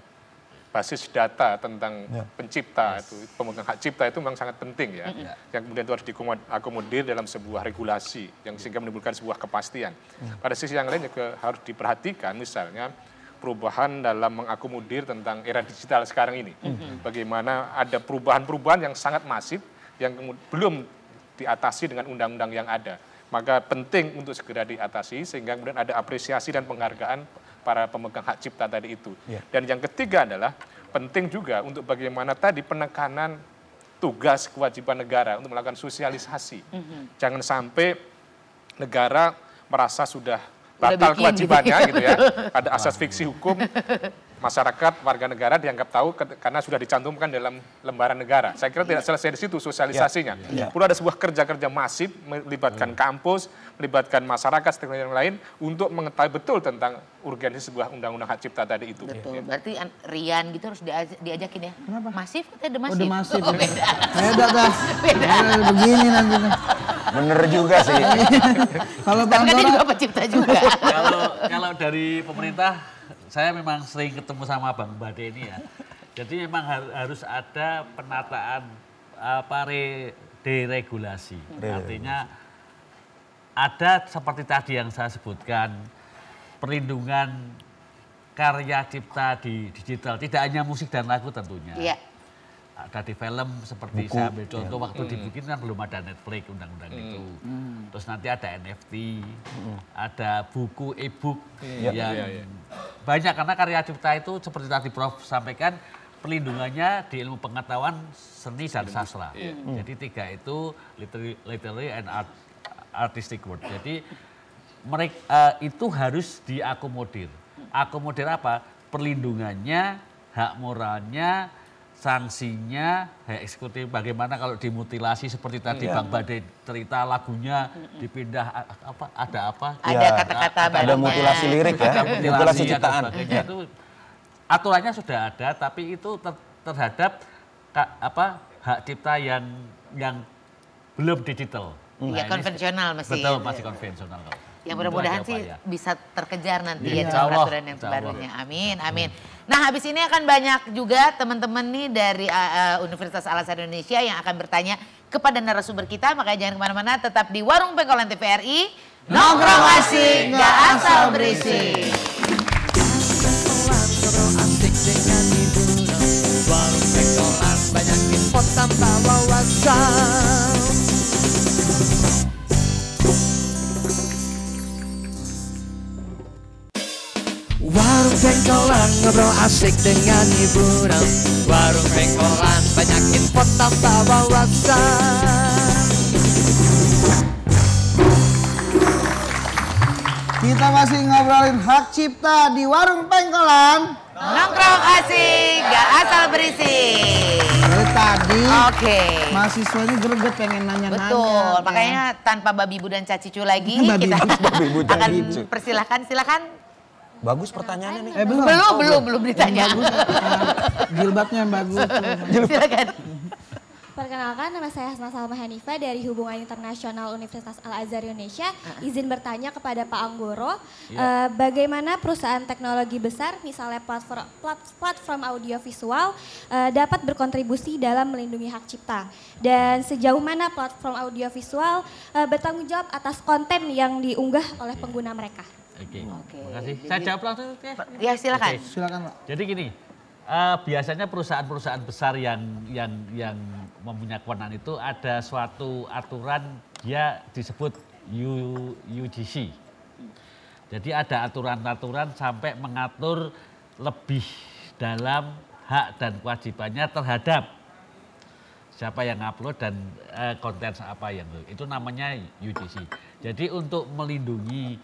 basis data tentang ya. pencipta yes. itu pemegang hak cipta itu memang sangat penting ya. ya. Yang kemudian itu harus diakomodir dalam sebuah regulasi yang ya. sehingga menimbulkan sebuah kepastian. Ya. Pada sisi yang lain juga harus diperhatikan misalnya perubahan dalam mengakomodir tentang era digital sekarang ini. ya. Bagaimana ada perubahan-perubahan yang sangat masif yang belum diatasi dengan undang-undang yang ada. Maka penting untuk segera diatasi sehingga kemudian ada apresiasi dan penghargaan para pemegang hak cipta tadi itu. Yeah. Dan yang ketiga adalah penting juga untuk bagaimana tadi penekanan tugas kewajiban negara untuk melakukan sosialisasi. Mm -hmm. Jangan sampai negara merasa sudah batal gitu kewajibannya ya. gitu ya. <laughs> Ada asas fiksi hukum <laughs> masyarakat warga negara dianggap tahu karena sudah dicantumkan dalam lembaran negara. Saya kira tidak iya. selesai di situ sosialisasinya. Ya, ya. Perlu ada sebuah kerja-kerja masif melibatkan iya. kampus, melibatkan masyarakat dan yang lain untuk mengetahui betul tentang urgensi sebuah undang-undang hak cipta tadi itu. Betul. Ya. Berarti Rian gitu harus diajakin ya. Kenapa? Masif atau ada oh, masif? Oh, masif. Oh, beda. Beda dah. <laughs> Beda. beda. Begini nanti. Bener juga sih. <laughs> kalau Bang juga pencipta juga. <laughs> kalau dari pemerintah saya memang sering ketemu sama Bang Bade ini ya. Jadi memang har harus ada penataan apa re deregulasi. Re Artinya ada seperti tadi yang saya sebutkan perlindungan karya cipta di digital, tidak hanya musik dan lagu tentunya. Yeah dari film seperti Buku. saya ambil contoh ya. waktu hmm. dibikin kan belum ada Netflix undang-undang hmm. itu. Hmm. Terus nanti ada NFT, hmm. ada buku e-book yeah. yang ya, ya. banyak karena karya cipta itu seperti tadi Prof sampaikan perlindungannya di ilmu pengetahuan seni dan sastra. Yeah. Hmm. hmm. Jadi tiga itu literary, literary and art, artistic work. Jadi mereka uh, eh, itu harus diakomodir. Akomodir apa? Perlindungannya, hak moralnya, sanksinya ya eksekutif bagaimana kalau dimutilasi seperti tadi ya. Bang Bade cerita lagunya dipindah apa ada apa ada iya. kata-kata ada, ada mutilasi lirik ya ada mutilasi, mutilasi ciptaan ya. Iya. itu aturannya sudah ada tapi itu ter terhadap ka, apa hak cipta yang yang belum digital ya nah, konvensional masih betul masih konvensional kalau yang mudah-mudahan sih ya. bisa terkejar nanti iya, ya, ya peraturan yang barunya. Amin, amin. Nah habis ini akan banyak juga teman-teman nih dari uh, Universitas Al Azhar Indonesia yang akan bertanya kepada narasumber kita. Makanya jangan kemana-mana, tetap di Warung Pengkolan TVRI. Nongkrong asik, gak asal berisi. Warung pengkolan banyak info Warung pengkolan ngobrol asik dengan hiburan Warung pengkolan banyak info tanpa wawasan Kita masih ngobrolin hak cipta di warung pengkolan Nongkrong asik, gak asal berisik tadi Oke okay. mahasiswa ini greget pengen nanya-nanya Betul, makanya tanpa babi bu dan cacicu lagi babi Kita <laughs> babi bu, akan persilahkan, silahkan Bagus pertanyaannya nih. Eh, belum. Belum, oh, belum, belum ditanya. Yang bagus, <laughs> jilbabnya yang bagus. Silakan. Perkenalkan, nama saya Hasna Salma Hanifa dari Hubungan Internasional Universitas Al-Azhar Indonesia. Ah. Izin bertanya kepada Pak Anggoro, ya. uh, bagaimana perusahaan teknologi besar, misalnya platform, platform audiovisual, uh, eh, dapat berkontribusi dalam melindungi hak cipta? Dan sejauh mana platform audiovisual uh, eh, bertanggung jawab atas konten yang diunggah oleh pengguna mereka? Oke. Okay. Hmm, okay. Makasih. Jadi, Saya jawab langsung ya. Ya silakan. Okay. Silakan Pak. Jadi gini, uh, biasanya perusahaan-perusahaan besar yang yang yang mempunyai kewenangan itu ada suatu aturan dia disebut U, UGC. Jadi ada aturan-aturan sampai mengatur lebih dalam hak dan kewajibannya terhadap siapa yang upload dan eh, konten apa yang itu namanya UGC. Jadi untuk melindungi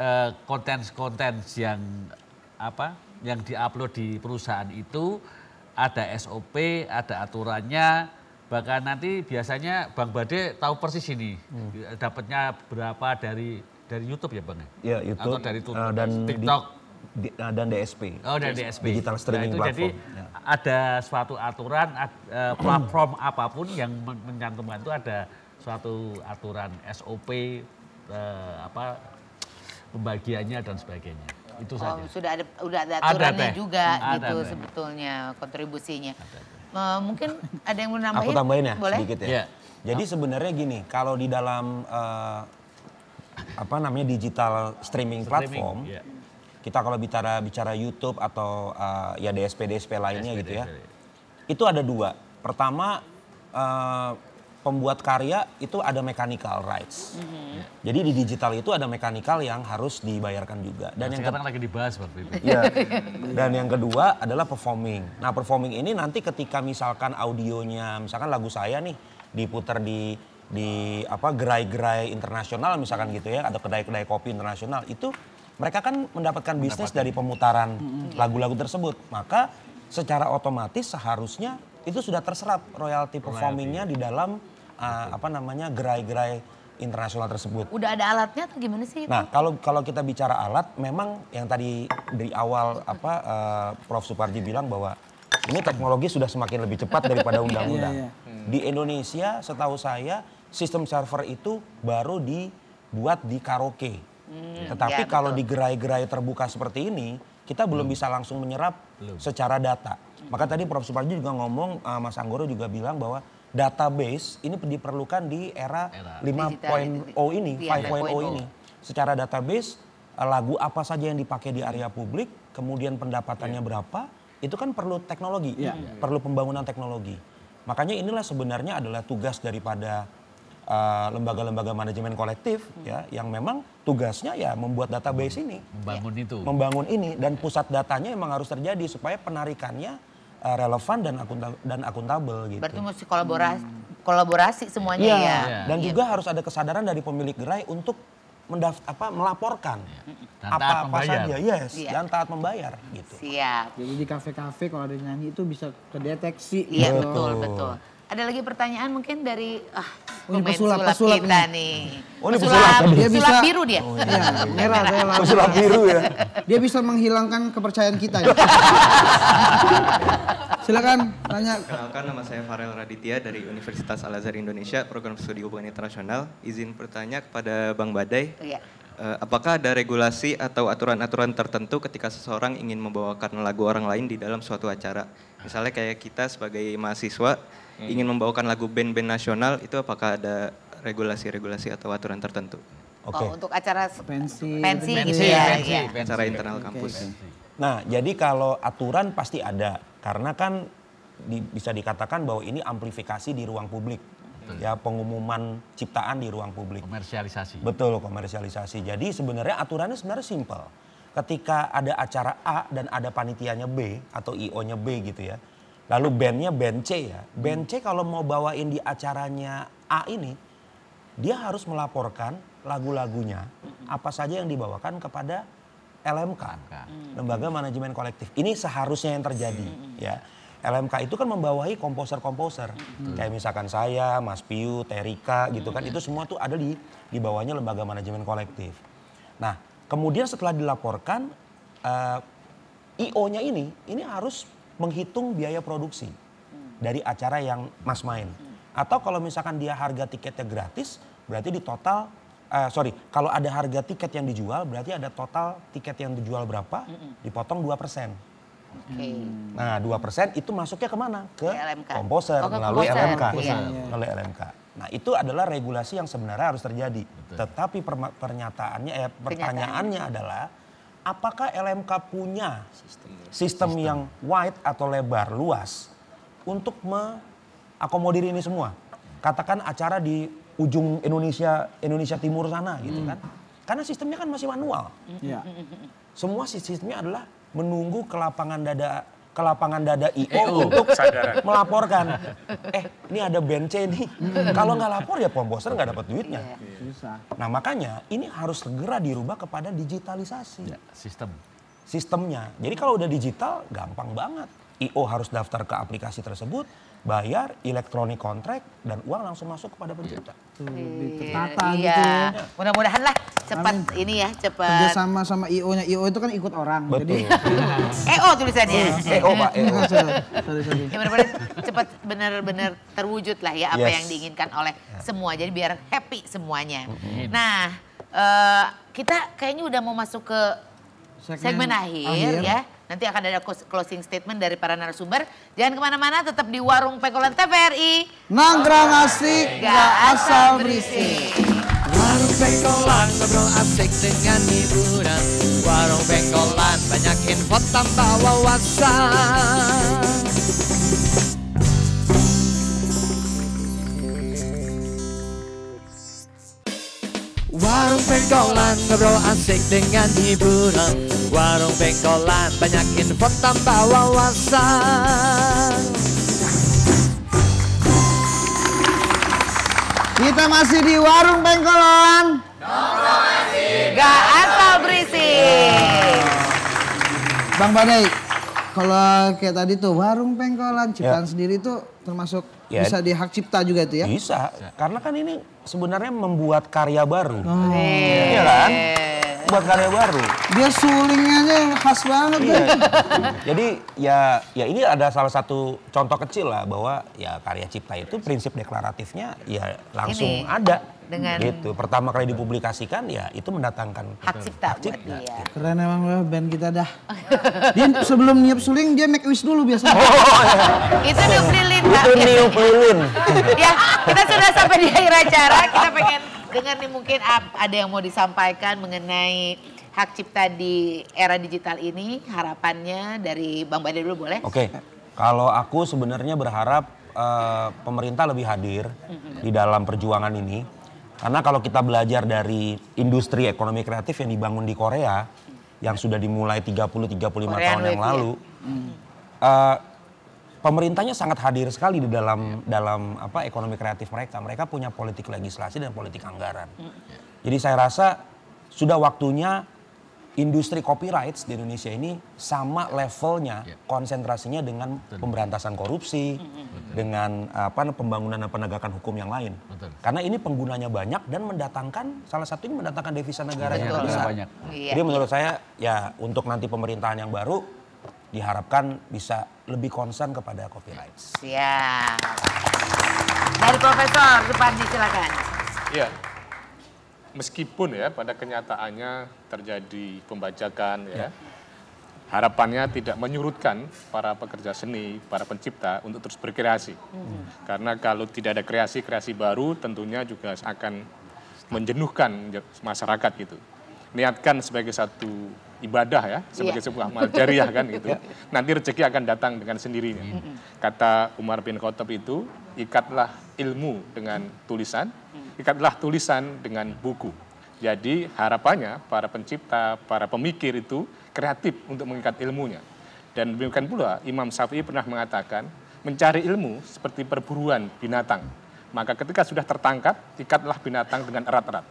Eh, konten-konten uh, yang apa yang diupload di perusahaan itu ada SOP, ada aturannya, bahkan nanti biasanya Bang Bade tahu persis ini hmm. dapatnya berapa dari dari YouTube ya Bang ya, ya YouTube atau dari uh, dan TikTok di, di, uh, eh, dan DSP oh dan DSP digital streaming nah, itu platform jadi ya. ada suatu aturan ad, uh, platform apapun yang mencantumkan itu ada suatu aturan SOP uh, apa pembagiannya dan sebagainya. Itu oh, saja. Sudah ada sudah ada aturannya ada, juga ada, gitu ada. sebetulnya kontribusinya. Ada, ada. Eh, mungkin ada yang mau nambahin? Aku tambahin ya Boleh? sedikit ya. Yeah. Jadi sebenarnya gini, kalau di dalam uh, apa namanya digital streaming, streaming platform yeah. kita kalau bicara bicara YouTube atau uh, ya DSP DSP lainnya DSP, gitu ya. Iya. Itu ada dua. Pertama uh, pembuat karya itu ada mechanical rights. Mm -hmm. Jadi di digital itu ada mechanical yang harus dibayarkan juga. Dan nah, yang sekarang lagi dibahas waktu itu. Ya. <laughs> Dan yang kedua adalah performing. Nah performing ini nanti ketika misalkan audionya, misalkan lagu saya nih diputar di di apa gerai-gerai internasional misalkan gitu ya atau kedai-kedai kopi internasional itu mereka kan mendapatkan bisnis dari pemutaran lagu-lagu tersebut maka secara otomatis seharusnya itu sudah terserap royalti performingnya di dalam uh, apa namanya gerai-gerai internasional tersebut. Udah ada alatnya atau gimana sih? Itu? Nah kalau kalau kita bicara alat, memang yang tadi dari awal apa uh, Prof Suparji bilang bahwa ini teknologi sudah semakin lebih cepat daripada <laughs> iya, undang-undang. Iya. Hmm. Di Indonesia, setahu saya sistem server itu baru dibuat di karaoke. Hmm, Tetapi ya, kalau di gerai-gerai terbuka seperti ini, kita belum hmm. bisa langsung menyerap belum. secara data. Maka tadi Prof. Suparji juga ngomong, uh, Mas Anggoro juga bilang bahwa database ini diperlukan di era, era. 5.0 ini, 5.0 iya, ini. Secara database eh, lagu apa saja yang dipakai di area publik, kemudian pendapatannya iya. berapa, itu kan perlu teknologi, yeah. perlu pembangunan teknologi. Makanya inilah sebenarnya adalah tugas daripada eh, lembaga-lembaga uh, manajemen kolektif hmm. ya yang memang tugasnya ya membuat database ini, membangun iya. itu, membangun ini dan pusat datanya memang harus terjadi supaya penarikannya uh, relevan dan akuntab dan akuntabel gitu. Berarti mesti kolaborasi hmm. kolaborasi semuanya iya. ya. ya. Yeah. Dan yeah. Gitu. juga harus ada kesadaran dari pemilik gerai untuk mendaft apa melaporkan ya. apa-apa saja yes yeah. dan iya. taat membayar gitu. Siap. Jadi di kafe-kafe kalau ada nyanyi itu bisa kedeteksi. Iya gitu. betul betul. Ada lagi pertanyaan mungkin dari ah, oh, pesulap, sulap pesulap kita nih. nih. Oh, ini pesulap, pesulap, dia bisa, pesulap biru dia. Oh, iya. iya. merah, merah. <laughs> Pesulap biru ya. Dia bisa menghilangkan kepercayaan kita ya. <laughs> Silakan tanya. Kenalkan nama saya Farel Raditya dari Universitas Al Azhar Indonesia, program studi hubungan internasional. Izin bertanya kepada Bang Badai. Oh, iya. Eh, apakah ada regulasi atau aturan-aturan tertentu ketika seseorang ingin membawakan lagu orang lain di dalam suatu acara? Misalnya kayak kita sebagai mahasiswa hmm. ingin membawakan lagu band-band nasional itu apakah ada regulasi-regulasi atau aturan tertentu? Okay. Oh, untuk acara pensi, pensi, pensi gitu ya, pensi, ya. Pensi, acara internal okay. kampus. Nah, jadi kalau aturan pasti ada karena kan di, bisa dikatakan bahwa ini amplifikasi di ruang publik. Betul. Ya, pengumuman ciptaan di ruang publik. Komersialisasi. Betul, komersialisasi. Jadi sebenarnya aturannya sebenarnya simpel. Ketika ada acara A dan ada panitianya B atau IO-nya B gitu ya Lalu bandnya band C ya. Band C kalau mau bawain di acaranya A ini, dia harus melaporkan lagu-lagunya apa saja yang dibawakan kepada LMK, hmm. Lembaga Manajemen Kolektif. Ini seharusnya yang terjadi hmm. ya. LMK itu kan membawahi komposer-komposer. Hmm. Kayak misalkan saya, Mas Piu, Terika gitu kan. Hmm. Itu semua tuh ada di di bawahnya lembaga manajemen kolektif. Nah, kemudian setelah dilaporkan uh, eh, IO-nya ini ini harus menghitung biaya produksi hmm. dari acara yang Mas main. Hmm. Atau kalau misalkan dia harga tiketnya gratis, berarti di total Uh, sorry, kalau ada harga tiket yang dijual, berarti ada total tiket yang dijual berapa, hmm. dipotong 2 persen. Okay. Nah, dua persen itu masuknya kemana? Ke, komposer, oh, melalui LMK. LMK. Iya. Melalui LMK. Nah, itu adalah regulasi yang sebenarnya harus terjadi. Betul. Tetapi pernyataannya, eh, pertanyaannya adalah apakah LMK punya sistem, sistem, yang wide atau lebar, luas untuk mengakomodir ini semua? Katakan acara di ujung Indonesia Indonesia Timur sana gitu hmm. kan. Karena sistemnya kan masih manual. Ya. Semua sistemnya adalah menunggu kelapangan dada ke lapangan dada IO eh, oh, untuk Sadaran. melaporkan. Eh, ini ada band C nih. Kalau nggak lapor ya pembosan nggak dapat duitnya. Iya. Susah. Nah makanya ini harus segera dirubah kepada digitalisasi. Ya, sistem. Sistemnya. Jadi kalau udah digital gampang banget. IO harus daftar ke aplikasi tersebut bayar elektronik kontrak dan uang langsung masuk kepada pencipta. Iya, iya, tertata iya. gitu. Ya. Mudah-mudahan lah cepat Amin. ini ya cepat. Kerja sama sama IO nya IO itu kan ikut orang. Betul. Jadi <laughs> EO tulisannya. EO e pak. EO. <laughs> Iya, sorry, sorry. Ya benar cepat benar-benar terwujud lah ya apa yes. yang diinginkan oleh ya. semua. Jadi biar happy semuanya. Mm-hmm. Nah uh, kita kayaknya udah mau masuk ke segmen, segmen akhir, akhir ya. Nanti akan ada closing statement dari para narasumber. Jangan kemana-mana, tetap di Warung Pengkolan TVRI. Nongkrong asik, gak asal berisik. Warung Pengkolan, ngobrol asik dengan hiburan. Warung Pengkolan, banyak info tambah wawasan. Warung pengkolan ngobrol asik dengan hiburan Warung pengkolan banyak info tambah wawasan Kita masih di warung pengkolan Gak asal berisi. Bang Badai kalau kayak tadi tuh warung pengkolan ciptaan ya. sendiri tuh termasuk ya. bisa di hak cipta juga itu ya? Bisa, karena kan ini sebenarnya membuat karya baru. Oh. Iya kan? Buat karya baru. Dia sulingnya aja khas banget. Iya. Jadi ya ya ini ada salah satu contoh kecil lah bahwa ya karya cipta itu prinsip deklaratifnya ya langsung ini. ada dengan gitu pertama kali dipublikasikan ya itu mendatangkan hak cipta, hak cipta. Buat dia. Gitu. keren emang lah band kita dah dia sebelum nyiap suling dia make wish dulu biasanya oh, ya. itu new lilin itu new lilin ya kita sudah sampai di akhir acara kita pengen dengar nih mungkin ada yang mau disampaikan mengenai hak cipta di era digital ini harapannya dari Bang Badai dulu boleh? Oke. Okay. Kalau aku sebenarnya berharap uh, pemerintah lebih hadir di dalam perjuangan ini karena kalau kita belajar dari industri ekonomi kreatif yang dibangun di Korea, yang sudah dimulai 30-35 tahun yang iya. lalu, ya. uh, pemerintahnya sangat hadir sekali di dalam ya. dalam apa ekonomi kreatif mereka. Mereka punya politik legislasi dan politik anggaran. Ya. Jadi saya rasa sudah waktunya industri copyrights di Indonesia ini sama levelnya yeah. konsentrasinya dengan Betul. pemberantasan korupsi, Betul. dengan apa pembangunan dan penegakan hukum yang lain. Betul. Karena ini penggunanya banyak dan mendatangkan salah satunya mendatangkan devisa negara yang besar. Banyak. Iya. Jadi menurut saya ya untuk nanti pemerintahan yang baru diharapkan bisa lebih concern kepada copyrights. Ya. Dari Profesor Supardi silakan. Iya meskipun ya pada kenyataannya terjadi pembajakan ya, ya. harapannya tidak menyurutkan para pekerja seni, para pencipta untuk terus berkreasi. Hmm. Karena kalau tidak ada kreasi, kreasi baru tentunya juga akan menjenuhkan masyarakat gitu. Niatkan sebagai satu ibadah ya, sebagai yeah. sebuah amal jariah kan gitu. <laughs> Ya. Nanti rezeki akan datang dengan sendirinya. Hmm. Kata Umar bin Khattab itu, ikatlah ilmu dengan tulisan, hmm ikatlah tulisan dengan buku. Jadi harapannya para pencipta, para pemikir itu kreatif untuk mengikat ilmunya. Dan demikian pula Imam Syafi'i pernah mengatakan, mencari ilmu seperti perburuan binatang. Maka ketika sudah tertangkap, ikatlah binatang dengan erat-erat.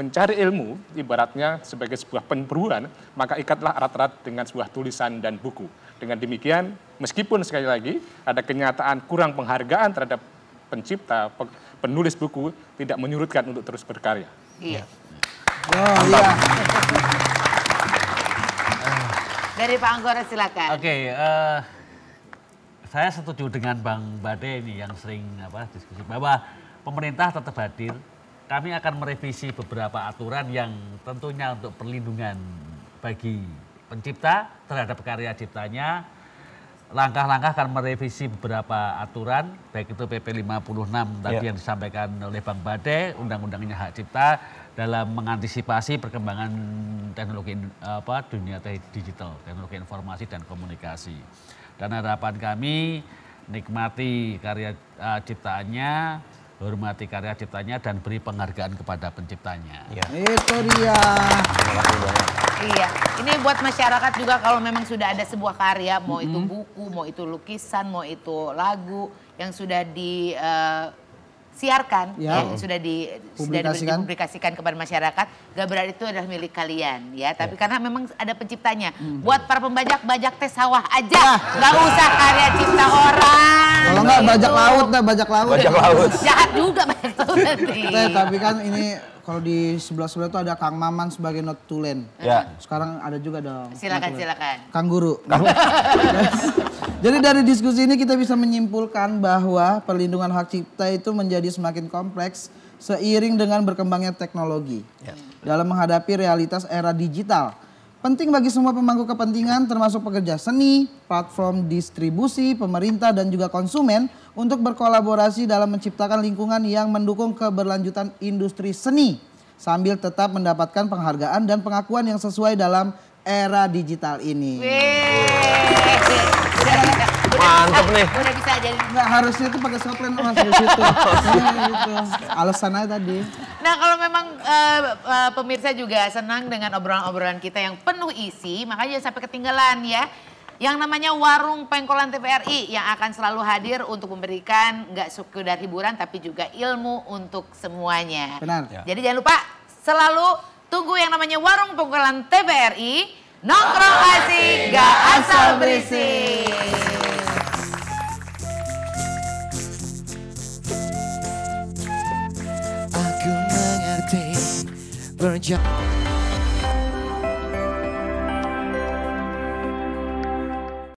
Mencari ilmu ibaratnya sebagai sebuah perburuan, maka ikatlah erat-erat dengan sebuah tulisan dan buku. Dengan demikian, meskipun sekali lagi ada kenyataan kurang penghargaan terhadap pencipta, penulis buku tidak menyurutkan untuk terus berkarya. Iya. Oh, iya. Dari Pak Anggora silakan. Oke, okay, uh, eh, saya setuju dengan Bang Bade ini yang sering apa diskusi bahwa pemerintah tetap hadir. Kami akan merevisi beberapa aturan yang tentunya untuk perlindungan bagi pencipta terhadap karya ciptanya langkah-langkah akan merevisi beberapa aturan, baik itu PP 56 ya. tadi yeah. yang disampaikan oleh Bang Bade, undang-undangnya hak cipta dalam mengantisipasi perkembangan teknologi apa dunia digital, teknologi informasi dan komunikasi. Dan harapan kami nikmati karya uh, ciptaannya, hormati karya ciptanya dan beri penghargaan kepada penciptanya. Ya. Itu dia. Iya, ini buat masyarakat juga kalau memang sudah ada sebuah karya, mau itu buku, mau itu lukisan, mau itu lagu yang sudah di uh, siarkan ya, ya sudah di sudah dipublikasikan kepada masyarakat berarti itu adalah milik kalian ya, ya. tapi ya. karena memang ada penciptanya hmm. buat para pembajak bajak teh sawah aja nggak nah. usah karya cipta orang kalau nggak bajak gitu. laut nah bajak laut bajak laut jahat juga bajak laut tapi kan ini kalau di sebelah sebelah itu ada Kang Maman sebagai not tulen. Ya. Sekarang ada juga dong. Silakan silakan. Kang Guru. Kang. <laughs> Jadi dari diskusi ini kita bisa menyimpulkan bahwa perlindungan hak cipta itu menjadi semakin kompleks seiring dengan berkembangnya teknologi. yes. Ya. Dalam menghadapi realitas era digital, penting bagi semua pemangku kepentingan termasuk pekerja seni, platform distribusi, pemerintah dan juga konsumen untuk berkolaborasi dalam menciptakan lingkungan yang mendukung keberlanjutan industri seni sambil tetap mendapatkan penghargaan dan pengakuan yang sesuai dalam era digital ini. Wee. Mantep nih. Udah bisa jadi. Nggak harusnya itu pakai Scotland mas <laughs> di situ. nah, gitu. aja tadi. Nah kalau memang uh, uh, pemirsa juga senang dengan obrolan-obrolan kita yang penuh isi, makanya jangan sampai ketinggalan ya yang namanya Warung Pengkolan TVRI yang akan selalu hadir untuk memberikan nggak sekedar hiburan tapi juga ilmu untuk semuanya. Benar. Ya. Jadi jangan lupa selalu tunggu yang namanya Warung Pengkolan TVRI Nongkrong asik, gak asal berisik. Aku mengerti berjalan.